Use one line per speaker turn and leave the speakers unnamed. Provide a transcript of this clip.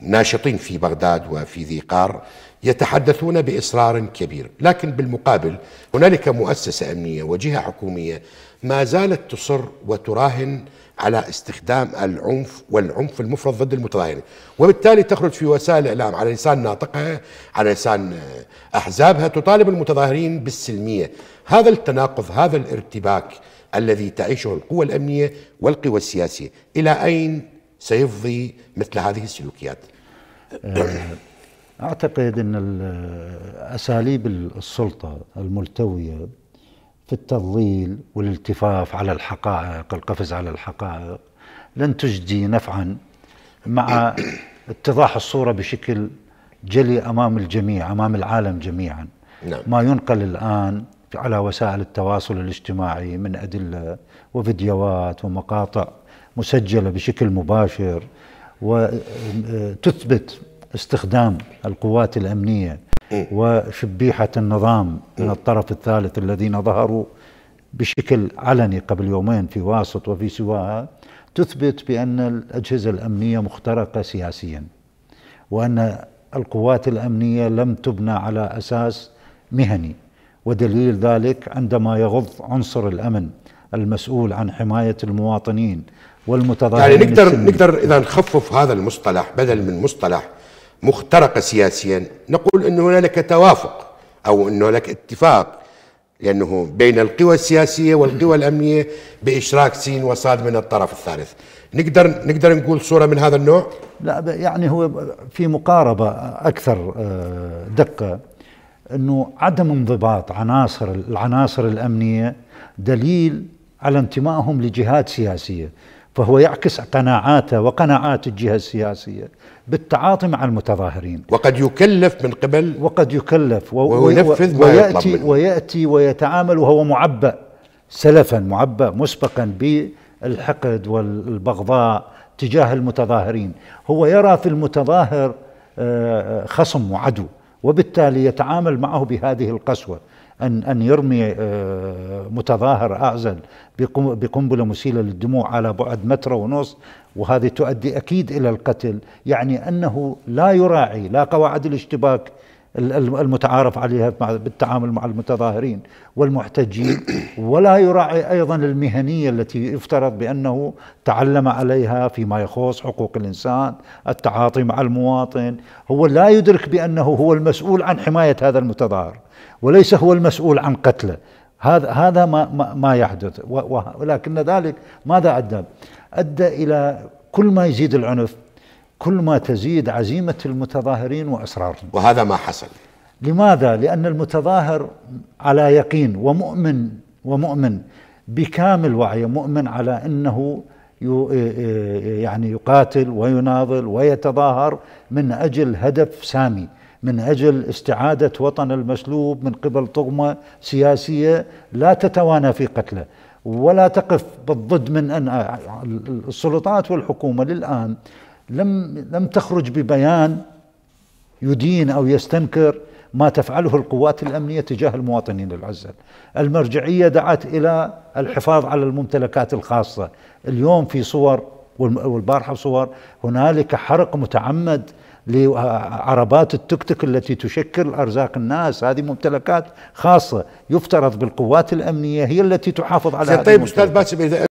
ناشطين في بغداد وفي ذي قار يتحدثون باصرار كبير، لكن بالمقابل هنالك مؤسسه امنيه وجهه حكوميه ما زالت تصر وتراهن على استخدام العنف والعنف المفرط ضد المتظاهرين، وبالتالي تخرج في وسائل الاعلام على لسان ناطقها، على لسان احزابها تطالب المتظاهرين بالسلميه، هذا التناقض هذا الارتباك الذي تعيشه القوى الامنيه والقوى السياسيه، الى اين سيفضي مثل هذه
السلوكيات آه، أعتقد أن أساليب السلطة الملتوية في التضليل والالتفاف على الحقائق القفز على الحقائق لن تجدي نفعا مع اتضاح الصورة بشكل جلي أمام الجميع أمام العالم جميعا نعم. ما ينقل الآن على وسائل التواصل الاجتماعي من أدلة وفيديوهات ومقاطع مسجله بشكل مباشر وتثبت آه، استخدام القوات الامنيه إيه. وشبيحه النظام إيه. من الطرف الثالث الذين ظهروا بشكل علني قبل يومين في واسط وفي سواها تثبت بان الاجهزه الامنيه مخترقه سياسيا وان القوات الامنيه لم تبنى على اساس مهني ودليل ذلك عندما يغض عنصر الامن المسؤول عن حماية المواطنين والمتظاهرين يعني نقدر السنين. نقدر
إذا نخفف هذا المصطلح بدل من مصطلح مخترق سياسيا نقول أن هنالك توافق أو أن هنالك اتفاق لأنه بين القوى السياسية والقوى الأمنية بإشراك سين وصاد من الطرف الثالث
نقدر نقدر نقول صورة من هذا النوع؟ لا يعني هو في مقاربة أكثر آه، دقة أنه عدم انضباط عناصر العناصر الأمنية دليل على انتمائهم لجهات سياسيه فهو يعكس قناعاته وقناعات الجهة السياسية بالتعاطي مع المتظاهرين وقد يكلف من قبل وقد يكلف و... وينفذ ما ويأتي, يطلب منه. ويأتي ويتعامل وهو معبأ سلفا معبأ مسبقا بالحقد والبغضاء تجاه المتظاهرين هو يرى في المتظاهر آه، خصم وعدو وبالتالي يتعامل معه بهذه القسوة أن أن يرمي آه، متظاهر أعزل بقنبلة مسيلة للدموع على بعد متر ونص وهذه تؤدي أكيد إلى القتل يعني أنه لا يراعي لا قواعد الاشتباك المتعارف عليها بالتعامل مع المتظاهرين والمحتجين ولا يراعي ايضا المهنيه التي يفترض بانه تعلم عليها فيما يخص حقوق الانسان، التعاطي مع المواطن، هو لا يدرك بانه هو المسؤول عن حمايه هذا المتظاهر وليس هو المسؤول عن قتله. هذا هذا ما ما, ما يحدث ولكن ذلك ماذا ادى؟ ادى الى كل ما يزيد العنف كل ما تزيد عزيمة المتظاهرين وإصرارهم وهذا ما حصل لماذا؟ لأن المتظاهر على يقين ومؤمن ومؤمن بكامل وعيه مؤمن على أنه يعني يقاتل ويناضل ويتظاهر من أجل هدف سامي من أجل استعادة وطن المسلوب من قبل طغمة سياسية لا تتوانى في قتله ولا تقف بالضد من أن السلطات والحكومة للآن لم لم تخرج ببيان يدين او يستنكر ما تفعله القوات الامنيه تجاه المواطنين العزل. المرجعيه دعت الى الحفاظ على الممتلكات الخاصه، اليوم في صور والبارحه صور هنالك حرق متعمد لعربات التوك توك التي تشكل ارزاق الناس هذه ممتلكات خاصه يفترض بالقوات الامنيه هي التي تحافظ على طيب استاذ باسم